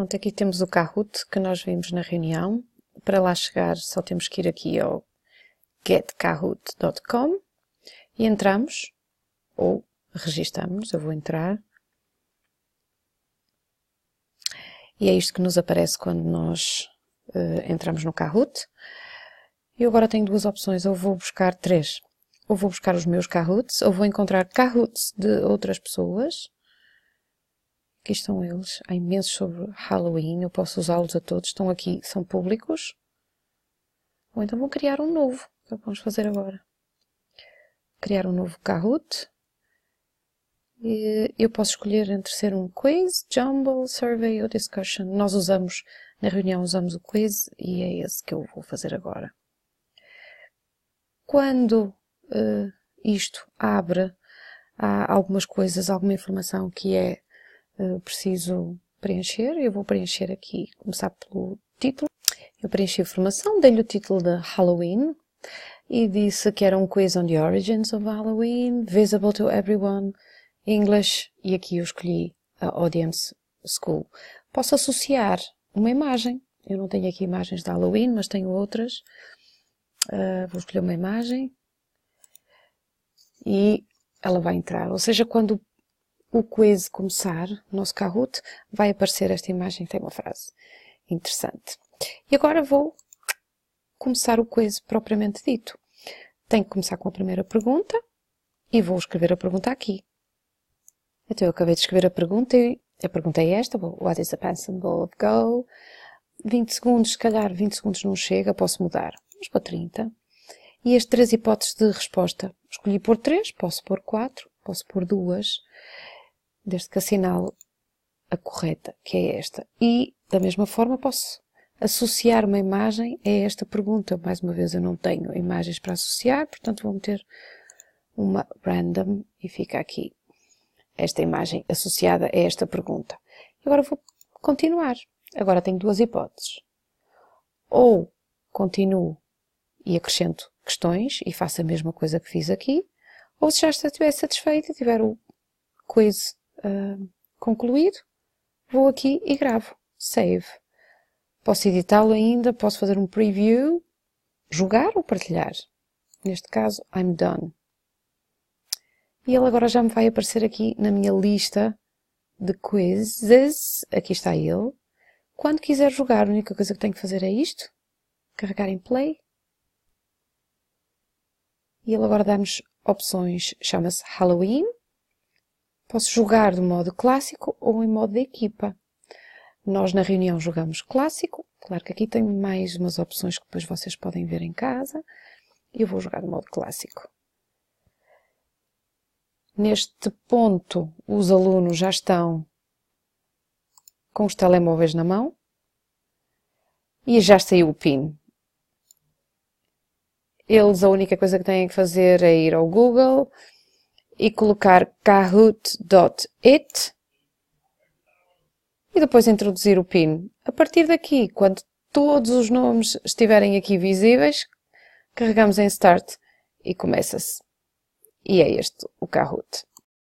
Pronto, aqui temos o Kahoot que nós vimos na reunião. Para lá chegar, só temos que ir aqui ao getkahoot.com e entramos ou registamos. Eu vou entrar. E é isto que nos aparece quando nós uh, entramos no Kahoot. E agora tenho duas opções, ou vou buscar três. Ou vou buscar os meus Kahoots, ou vou encontrar Kahoots de outras pessoas Aqui estão eles. Há imensos sobre Halloween. Eu posso usá-los a todos. Estão aqui. São públicos. Ou então vou criar um novo. O que é que vamos fazer agora? Criar um novo Kahoot. E eu posso escolher entre ser um quiz, jumble, survey ou discussion. Nós usamos, na reunião usamos o quiz e é esse que eu vou fazer agora. Quando uh, isto abre, há algumas coisas, alguma informação que é eh, preciso preencher. Eu vou preencher aqui, começar pelo título. Eu preenchi a formação, dei-lhe o título de Halloween e disse que era um quiz on the origins of Halloween, visible to everyone, English, e aqui eu escolhi a Audience School. Posso associar uma imagem. Eu não tenho aqui imagens de Halloween, mas tenho outras. Uh, vou escolher uma imagem e ela vai entrar. Ou seja, quando o quiz começar, nosso Kahoot, vai aparecer esta imagem que tem uma frase interessante. E agora vou começar o quiz propriamente dito. Tenho que começar com a primeira pergunta e vou escrever a pergunta aqui. Então eu acabei de escrever a pergunta e a pergunta é esta, what is a ball of go? 20 segundos, se calhar 20 segundos não chega, posso mudar. Vamos para 30. E as três hipóteses de resposta. Escolhi por 3, posso por 4, posso por 2 desde que assinalo a correta, que é esta. E, da mesma forma, posso associar uma imagem a esta pergunta. Mais uma vez, eu não tenho imagens para associar, portanto vou meter uma random e fica aqui esta imagem associada a esta pergunta. agora vou continuar. Agora tenho duas hipóteses. Ou continuo e acrescento questões e faço a mesma coisa que fiz aqui, ou se já estiver satisfeito e tiver o quiz uh, concluído, vou aqui e gravo, save. Posso editá-lo ainda, posso fazer um preview, jogar ou partilhar. Neste caso, I'm done. E ele agora já me vai aparecer aqui na minha lista de quizzes. Aqui está ele. Quando quiser jogar, a única coisa que tenho que fazer é isto. Carregar em play. E ele agora dá-nos opções. Chama-se Halloween. Posso jogar de modo clássico ou em modo de equipa. Nós na reunião jogamos clássico, claro que aqui tem mais umas opções que depois vocês podem ver em casa. Eu vou jogar de modo clássico. Neste ponto, os alunos já estão com os telemóveis na mão e já saiu o PIN. Eles a única coisa que têm que fazer é ir ao Google e colocar kahoot.it e depois introduzir o PIN. A partir daqui, quando todos os nomes estiverem aqui visíveis, carregamos em Start e começa-se. E é este o Kahoot.